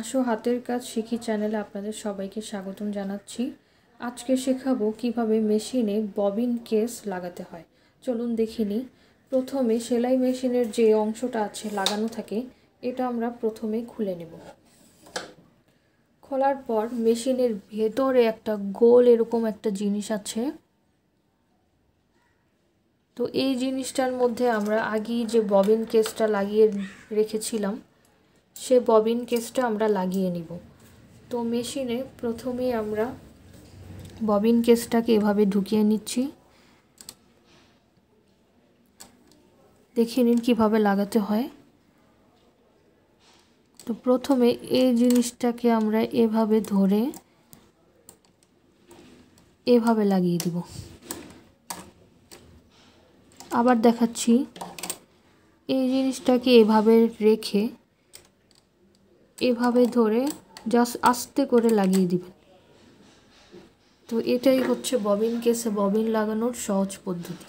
আসো হাতের কাজ শিখি চ্যানেলে আপনাদের সবাইকে স্বাগতম জানাচ্ছি আজকে শেখাবো কিভাবে মেশিনে ববিন কেস লাগাতে হয় চলুন দেখিনি প্রথমে সেলাই মেশিনের যে অংশটা আছে লাগানো থাকে এটা আমরা প্রথমে খুলে নেব খোলার পর মেশিনের ভেতরে একটা গোল এরকম একটা জিনিস আছে তো এই জিনিসটার মধ্যে আমরা আগেই যে ববিন কেসটা লাগিয়ে রেখেছিলাম সে ববিন কেসটা আমরা লাগিয়ে নিব তো মেশিনে প্রথমে আমরা ববিন কেসটাকে এভাবে ঢুকিয়ে নিচ্ছি দেখিয়ে নিন কীভাবে লাগাতে হয় তো প্রথমে এই জিনিসটাকে আমরা এভাবে ধরে এভাবে লাগিয়ে দিব আবার দেখাচ্ছি এই জিনিসটাকে এভাবে রেখে এভাবে ধরে জাস্ট আস্তে করে লাগিয়ে দিবেন তো এটাই হচ্ছে ববিন কেসে ববিন লাগানোর সহজ পদ্ধতি